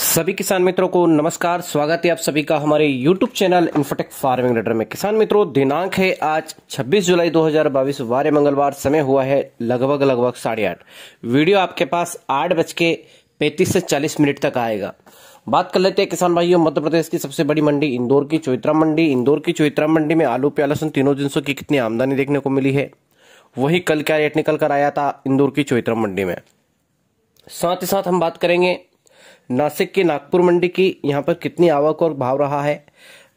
सभी किसान मित्रों को नमस्कार स्वागत है आप सभी का हमारे YouTube चैनल इन्फोटेक फार्मिंग रेडर में किसान मित्रों दिनांक है आज 26 जुलाई 2022 वारे मंगलवार समय हुआ है लगभग लगभग साढ़े आठ वीडियो आपके पास आठ बज के पैंतीस से चालीस मिनट तक आएगा बात कर लेते हैं किसान भाइयों मध्य प्रदेश की सबसे बड़ी मंडी इंदौर की चौत्रा मंडी इंदौर की चौत्रा मंडी में आलू प्याज लहसुन तीनों जिनसों की कितनी आमदनी देखने को मिली है वही कल क्या रेट निकल कर आया था इंदौर की चौत्रा मंडी में साथ ही साथ हम बात करेंगे नासिक की नागपुर मंडी की यहाँ पर कितनी आवक और भाव रहा है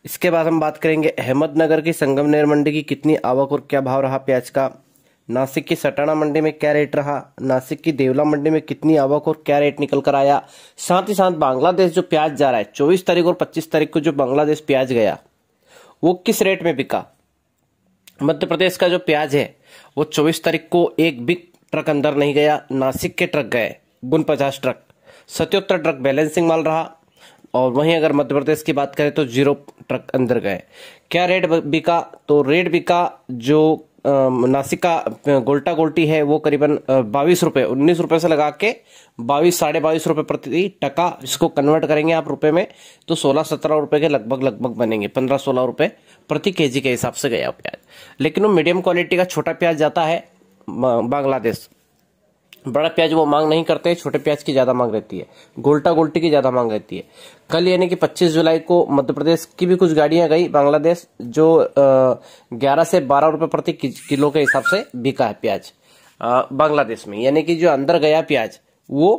इसके बाद हम बात करेंगे अहमदनगर की संगमनेर मंडी की कितनी आवक और क्या भाव रहा प्याज का नासिक की सटाना मंडी में क्या रेट रहा नासिक की देवला मंडी में कितनी आवक और क्या रेट निकल कर आया साथ ही साथ बांग्लादेश जो प्याज जा रहा है चौबीस तारीख और पच्चीस तारीख को जो बांग्लादेश प्याज गया वो किस रेट में बिका मध्य प्रदेश का जो प्याज है वो चौबीस तारीख को एक बिग ट्रक अंदर नहीं गया नासिक के ट्रक गए बुन पचास ट्रक सत्योत्तर ट्रक बैलेंसिंग माल रहा और वहीं अगर मध्य प्रदेश की बात करें तो जीरो ट्रक अंदर गए क्या रेट बिका तो रेट बिका जो नासिक का गोल्टा गोल्टी है वो करीबन बाईस रुपये उन्नीस रुपये से लगा के बाईस साढ़े बाईस रुपये प्रति टका इसको कन्वर्ट करेंगे आप रुपए में तो सोलह सत्रह रुपये के लगभग लगभग बनेंगे पंद्रह सोलह रुपये प्रति केजी के हिसाब से गया प्याज लेकिन वो मीडियम क्वालिटी का छोटा प्याज जाता है बांग्लादेश बड़ा प्याज वो मांग नहीं करते छोटे प्याज की ज्यादा मांग रहती है गोल्टा गोल्टी की ज्यादा मांग रहती है कल यानी कि 25 जुलाई को मध्य प्रदेश की भी कुछ गाड़ियां गई बांग्लादेश जो ग्यारह से बारह रुपए प्रति किलो के हिसाब से बिका है प्याज बांग्लादेश में यानी कि जो अंदर गया प्याज वो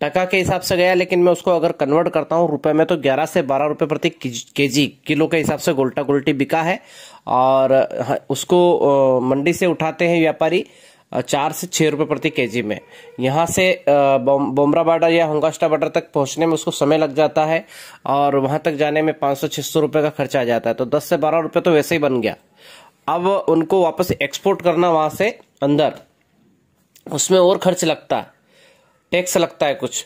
टका के हिसाब से गया लेकिन मैं उसको अगर कन्वर्ट करता हूँ रुपए में तो 11 से 12 रुपए प्रति के जी किलो के हिसाब से गोल्टा गोल्टी बिका है और उसको मंडी से उठाते हैं व्यापारी चार से छः रुपये प्रति केजी में यहाँ से बोमरा बाडा या होंगास्टा बाडा तक पहुँचने में उसको समय लग जाता है और वहाँ तक जाने में पाँच सौ छः सौ रुपये का खर्चा आ जाता है तो दस से बारह रुपये तो वैसे ही बन गया अब उनको वापस एक्सपोर्ट करना वहाँ से अंदर उसमें और खर्च लगता है टैक्स लगता है कुछ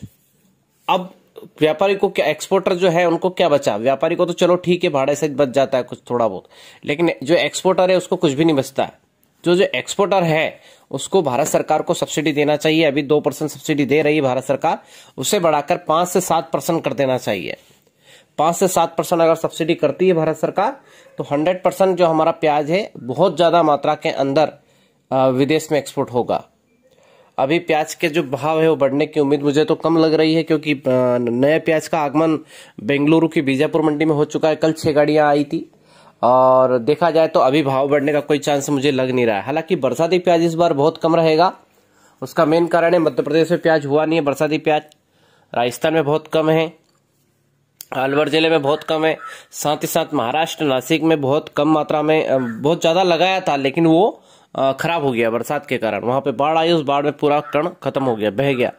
अब व्यापारी को क्या एक्सपोर्टर जो है उनको क्या बचा व्यापारी को तो चलो ठीक है भाड़े से बच जाता है कुछ थोड़ा बहुत लेकिन जो एक्सपोर्टर है उसको कुछ भी नहीं बचता है जो जो एक्सपोर्टर है उसको भारत सरकार को सब्सिडी देना चाहिए अभी दो परसेंट सब्सिडी दे रही है भारत सरकार उसे बढ़ाकर पांच से सात परसेंट कर देना चाहिए पांच से सात परसेंट अगर सब्सिडी करती है भारत सरकार तो हंड्रेड परसेंट जो हमारा प्याज है बहुत ज्यादा मात्रा के अंदर विदेश में एक्सपोर्ट होगा अभी प्याज के जो भाव है वो बढ़ने की उम्मीद मुझे तो कम लग रही है क्योंकि नए प्याज का आगमन बेंगलुरु की बीजापुर मंडी में हो चुका है कल छह गाड़ियां आई थी और देखा जाए तो अभी भाव बढ़ने का कोई चांस मुझे लग नहीं रहा है हालांकि बरसाती प्याज इस बार बहुत कम रहेगा उसका मेन कारण है मध्य प्रदेश में प्याज हुआ नहीं है बरसाती प्याज राजस्थान में बहुत कम है अलवर जिले में बहुत कम है साथ ही साथ महाराष्ट्र नासिक में बहुत कम मात्रा में बहुत ज़्यादा लगाया था लेकिन वो ख़राब हो गया बरसात के कारण वहाँ पे बाढ़ आई उस बाढ़ में पूरा कण ख़त्म हो गया बह गया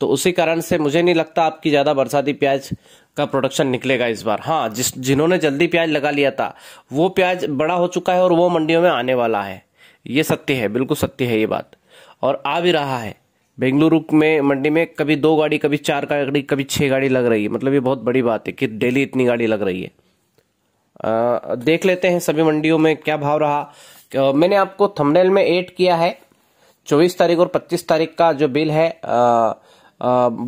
तो उसी कारण से मुझे नहीं लगता आपकी ज़्यादा बरसाती प्याज का प्रोडक्शन निकलेगा इस बार हाँ जिस जिन्होंने जल्दी प्याज लगा लिया था वो प्याज बड़ा हो चुका है और वो मंडियों में आने वाला है ये सत्य है बिल्कुल सत्य है ये बात और आ भी रहा है बेंगलुरु में मंडी में कभी दो गाड़ी कभी चार गाड़ी कभी छः गाड़ी लग रही है मतलब ये बहुत बड़ी बात है कि डेली इतनी गाड़ी लग रही है आ, देख लेते हैं सभी मंडियों में क्या भाव रहा मैंने आपको थंबनेल में ऐड किया है 24 तारीख और 25 तारीख का जो बिल है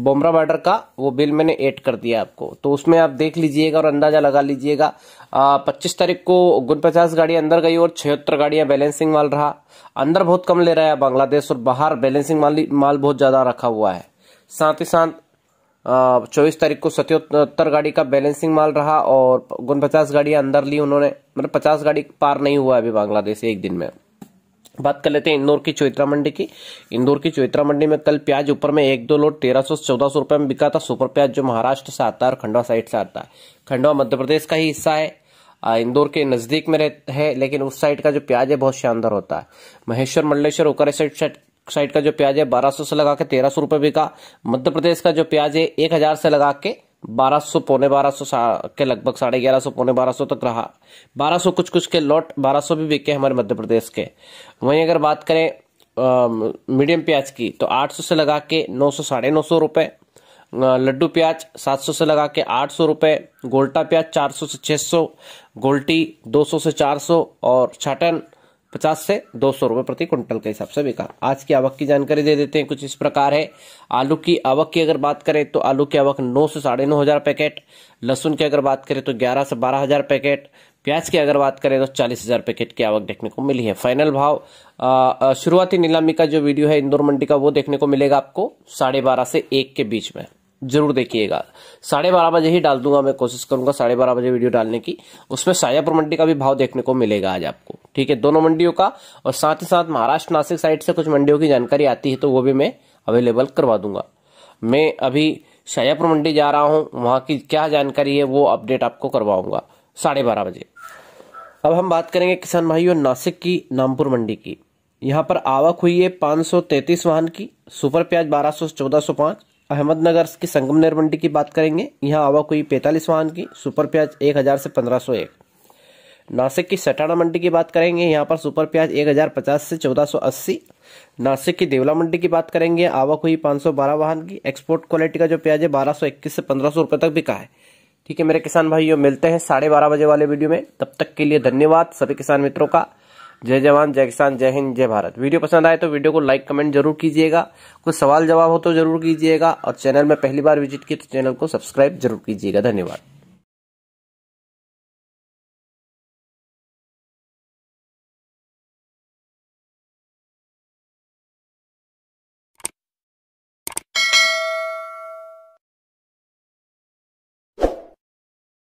बोमरा बॉर्डर का वो बिल मैंने ऐड कर दिया आपको तो उसमें आप देख लीजिएगा और अंदाजा लगा लीजिएगा पच्चीस तारीख को पचास गाड़ियां अंदर गई और छिहत्तर गाड़ियां बैलेंसिंग माल रहा अंदर बहुत कम ले रहा है बांग्लादेश और बाहर बैलेंसिंग माल बहुत ज्यादा रखा हुआ है साथ ही साथ चौबीस तारीख को सत्योत्तर गाड़ी का बैलेंसिंग माल रहा और पचास गाड़ियां अंदर ली उन्होंने मतलब पचास गाड़ी पार नहीं हुआ अभी बांग्लादेश एक दिन में बात कर लेते हैं इंदौर की चौत्रा मंडी की इंदौर की चौत्रा मंडी में कल प्याज ऊपर में एक दो लोट तेरह सौ चौदह सौ रुपये में बिका था सुपर प्याज जो महाराष्ट्र से आता है और खंडवा साइड से आता है खंडवा मध्य प्रदेश का ही हिस्सा है इंदौर के नजदीक में रहता है लेकिन उस साइड का जो प्याज है बहुत शानदार होता है महेश्वर मंडलेश्वर ओकर साइड साइड का जो प्याज है बारह सौ से लगा के तेरह सौ रुपए बिका मध्य प्रदेश का जो प्याज है एक हजार से लगा के बारह सौ पौने बारह सौ के लगभग साढ़े ग्यारह सौ पौने बारह सौ तक रहा बारह सौ कुछ कुछ के लॉट बारह सौ भी बिके हमारे मध्य प्रदेश के वहीं अगर बात करें मीडियम प्याज की तो आठ सौ से लगा के नौ सौ साढ़े नौ सौ रुपये लड्डू प्याज 700 से लगा के 800 रुपए गोल्टा प्याज 400 से 600 गोल्टी 200 से 400 और छाटन पचास से दो सौ रूपये प्रति क्विंटल के हिसाब से बिका आज की आवक की जानकारी दे देते हैं कुछ इस प्रकार है आलू की आवक की अगर बात करें तो आलू की आवक नौ से साढ़े नौ हज़ार पैकेट लहसुन की अगर बात करें तो ग्यारह से बारह हज़ार पैकेट प्याज की अगर बात करें तो चालीस हज़ार पैकेट की आवक देखने को मिली है फाइनल भाव शुरुआती नीलामी का जो वीडियो है इंदौर मंडी का वो देखने को मिलेगा आपको साढ़े बारह से एक के बीच में जरूर देखिएगा साढ़े बारह बजे ही डाल दूंगा मैं कोशिश करूंगा साढ़े बारह बजे वीडियो डालने की उसमें सायापुर मंडी का भी भाव देखने को मिलेगा आज आपको ठीक है दोनों मंडियों का और साथ ही साथ महाराष्ट्र नासिक साइड से कुछ मंडियों की जानकारी आती है तो वो भी मैं अवेलेबल करवा दूंगा मैं अभी शाजापुर मंडी जा रहा हूँ वहां की क्या जानकारी है वो अपडेट आपको करवाऊंगा साढ़े बारह बजे अब हम बात करेंगे किसान भाइयों नासिक की नामपुर मंडी की यहाँ पर आवक हुई है पांच वाहन की सुपर प्याज बारह सौ चौदह सौ पांच अहमदनगर के संगम मंडी की बात करेंगे यहाँ आवा कोई पैंतालीस वाहन की सुपर प्याज एक हज़ार से पंद्रह सौ एक नासिक की सटाना मंडी की बात करेंगे यहाँ पर सुपर प्याज एक हज़ार पचास से चौदह सौ अस्सी नासिक की देवला मंडी की बात करेंगे आवा कोई पाँच सौ बारह वाहन की एक्सपोर्ट क्वालिटी का जो प्याज है बारह सौ इक्कीस से पंद्रह सौ रुपये तक बिका है ठीक है मेरे किसान भाइयों मिलते हैं साढ़े बारह बजे वाले वीडियो में तब तक के लिए धन्यवाद सभी किसान मित्रों का जय जवान जय किसान जय हिंद जय भारत वीडियो पसंद आए तो वीडियो को लाइक कमेंट जरूर कीजिएगा कुछ सवाल जवाब हो तो जरूर कीजिएगा और चैनल में पहली बार विजिट किए तो चैनल को सब्सक्राइब जरूर कीजिएगा धन्यवाद